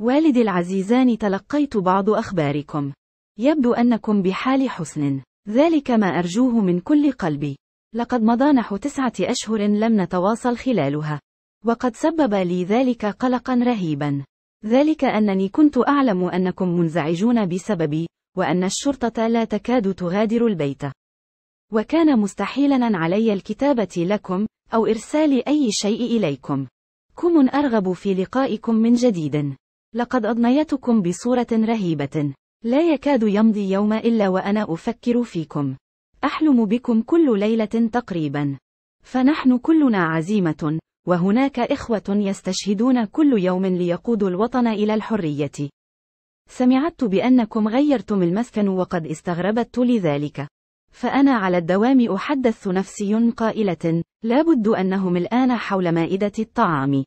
والدي العزيزان تلقيت بعض أخباركم يبدو أنكم بحال حسن ذلك ما أرجوه من كل قلبي لقد مضى نحو تسعة أشهر لم نتواصل خلالها وقد سبب لي ذلك قلقا رهيبا ذلك أنني كنت أعلم أنكم منزعجون بسببي وأن الشرطة لا تكاد تغادر البيت وكان مستحيلا علي الكتابة لكم أو إرسال أي شيء إليكم كم أرغب في لقائكم من جديد لقد أضنيتكم بصورة رهيبة. لا يكاد يمضي يوم إلا وأنا أفكر فيكم. أحلم بكم كل ليلة تقريبا. فنحن كلنا عزيمة، وهناك إخوة يستشهدون كل يوم ليقودوا الوطن إلى الحرية. سمعت بأنكم غيرتم المسكن وقد استغربت لذلك. فأنا على الدوام أحدث نفسي قائلة، لابد أنهم الآن حول مائدة الطعام.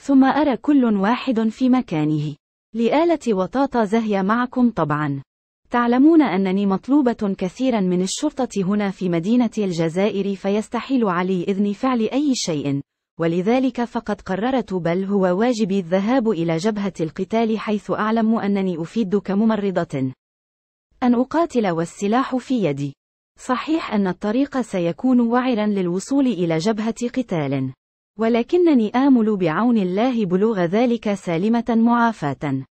ثم أرى كل واحد في مكانه لآلة وطاطا زهية معكم طبعا تعلمون أنني مطلوبة كثيرا من الشرطة هنا في مدينة الجزائر فيستحيل علي إذن فعل أي شيء ولذلك فقد قررت بل هو واجبي الذهاب إلى جبهة القتال حيث أعلم أنني أفيد كممرضة أن أقاتل والسلاح في يدي صحيح أن الطريق سيكون وعرا للوصول إلى جبهة قتال ولكنني آمل بعون الله بلوغ ذلك سالمة معافاة.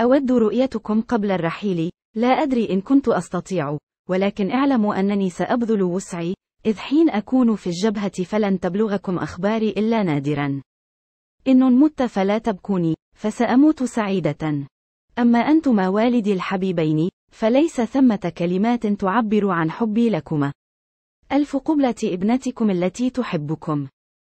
أود رؤيتكم قبل الرحيل، لا أدري إن كنت أستطيع، ولكن اعلموا أنني سأبذل وسعي، إذ حين أكون في الجبهة فلن تبلغكم أخباري إلا نادراً. إن مت فلا تبكوني، فسأموت سعيدة. أما أنتما والدي الحبيبين، فليس ثمة كلمات تعبر عن حبي لكما. ألف قبلة ابنتكم التي تحبكم.